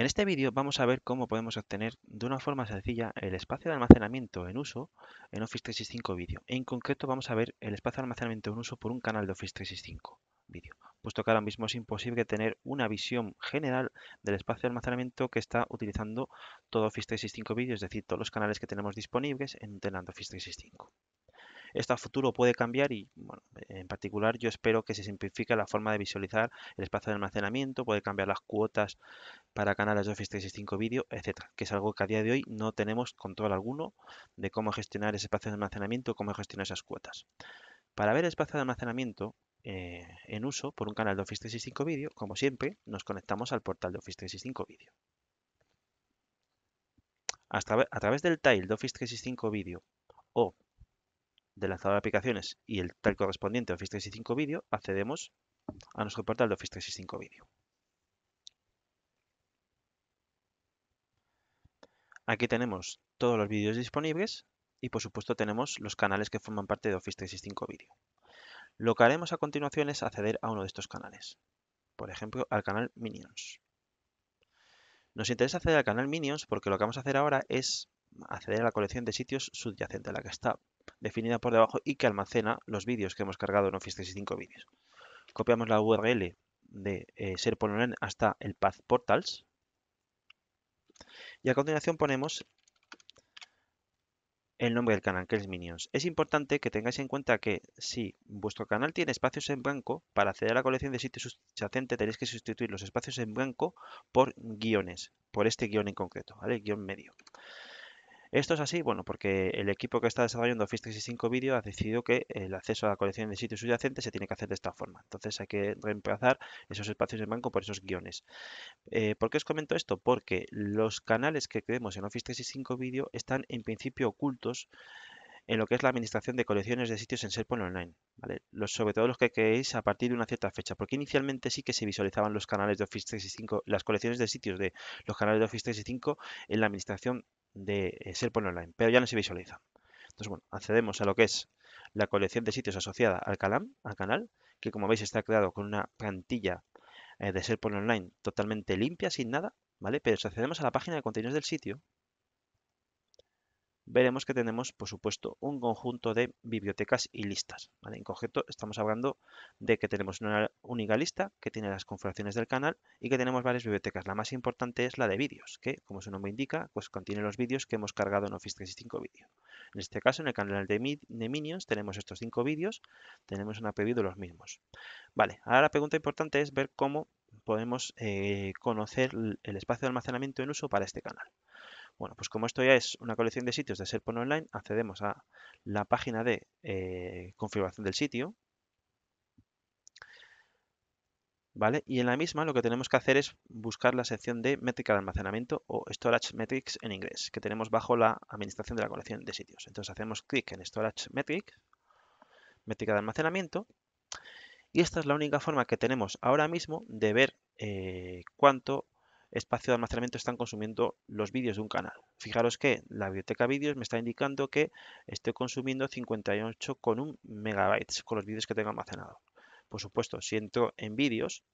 En este vídeo vamos a ver cómo podemos obtener de una forma sencilla el espacio de almacenamiento en uso en Office 365 Video. En concreto vamos a ver el espacio de almacenamiento en uso por un canal de Office 365 Video, puesto que ahora mismo es imposible tener una visión general del espacio de almacenamiento que está utilizando todo Office 365 Video, es decir, todos los canales que tenemos disponibles en un Office 365. Esto a futuro puede cambiar y, en particular yo espero que se simplifique la forma de visualizar el espacio de almacenamiento, puede cambiar las cuotas para canales de Office 365 Video, etcétera, que es algo que a día de hoy no tenemos control alguno de cómo gestionar ese espacio de almacenamiento, cómo gestionar esas cuotas. Para ver el espacio de almacenamiento eh, en uso por un canal de Office 365 Video, como siempre, nos conectamos al portal de Office 365 Video. A través del tile de Office 365 Video o del lanzador de aplicaciones y el tile correspondiente de Office 365 Video, accedemos a nuestro portal de Office 365 Video. Aquí tenemos todos los vídeos disponibles y por supuesto tenemos los canales que forman parte de Office 365 Video. Lo que haremos a continuación es acceder a uno de estos canales, por ejemplo al canal Minions. Nos interesa acceder al canal Minions porque lo que vamos a hacer ahora es acceder a la colección de sitios subyacente, la que está definida por debajo y que almacena los vídeos que hemos cargado en Office 365 Videos. Copiamos la URL de eh, SharePoint hasta el Path Portals y a continuación ponemos el nombre del canal, que es Minions. Es importante que tengáis en cuenta que si vuestro canal tiene espacios en blanco, para acceder a la colección de sitios subyacente tenéis que sustituir los espacios en blanco por guiones, por este guión en concreto, ¿vale? Guión medio. Esto es así, bueno, porque el equipo que está desarrollando Office 365 Video ha decidido que el acceso a la colección de sitios subyacentes se tiene que hacer de esta forma. Entonces hay que reemplazar esos espacios en banco por esos guiones. Eh, ¿Por qué os comento esto? Porque los canales que creemos en Office 365 Video están en principio ocultos en lo que es la administración de colecciones de sitios en SharePoint Online, sobre todo los que creéis a partir de una cierta fecha, porque inicialmente sí que se visualizaban los canales de Office 365, las colecciones de sitios de los canales de Office 365 en la administración de eh, SharePoint Online, pero ya no se visualiza. Entonces, bueno, accedemos a lo que es la colección de sitios asociada al, calam, al canal, que como veis está creado con una plantilla eh, de SharePoint Online totalmente limpia, sin nada, ¿vale? Pero si accedemos a la página de contenidos del sitio, veremos que tenemos, por supuesto, un conjunto de bibliotecas y listas. En concreto, estamos hablando de que tenemos una única lista que tiene las configuraciones del canal y que tenemos varias bibliotecas. La más importante es la de vídeos, que, como su nombre indica, pues contiene los vídeos que hemos cargado en Office 365 Video. En este caso, en el canal de, Minions tenemos estos cinco vídeos, tenemos un apellido de los mismos. Vale, ahora la pregunta importante es ver cómo podemos eh, conocer el espacio de almacenamiento en uso para este canal. Bueno, pues como esto ya es una colección de sitios de SharePoint Online, accedemos a la página de eh, configuración del sitio. ¿Vale? Y en la misma lo que tenemos que hacer es buscar la sección de métrica de almacenamiento o Storage Metrics en inglés, que tenemos bajo la administración de la colección de sitios. Entonces hacemos clic en Storage Metrics, métrica de almacenamiento, y esta es la única forma que tenemos ahora mismo de ver eh, cuánto espacio de almacenamiento están consumiendo los vídeos de un canal. Fijaros que la biblioteca vídeos me está indicando que estoy consumiendo 58,1 megabytes con los vídeos que tengo almacenado. Por supuesto, si entro en vídeos,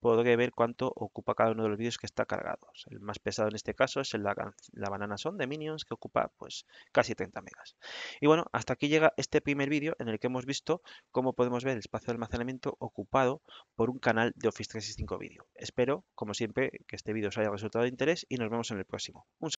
podré ver cuánto ocupa cada uno de los vídeos que está cargados. El más pesado en este caso es el la, banana son de Minions, que ocupa pues casi 30 megas. Y bueno, hasta aquí llega este primer vídeo en el que hemos visto cómo podemos ver el espacio de almacenamiento ocupado por un canal de Office 365 vídeo Espero, como siempre, que este vídeo os haya resultado de interés y nos vemos en el próximo. Un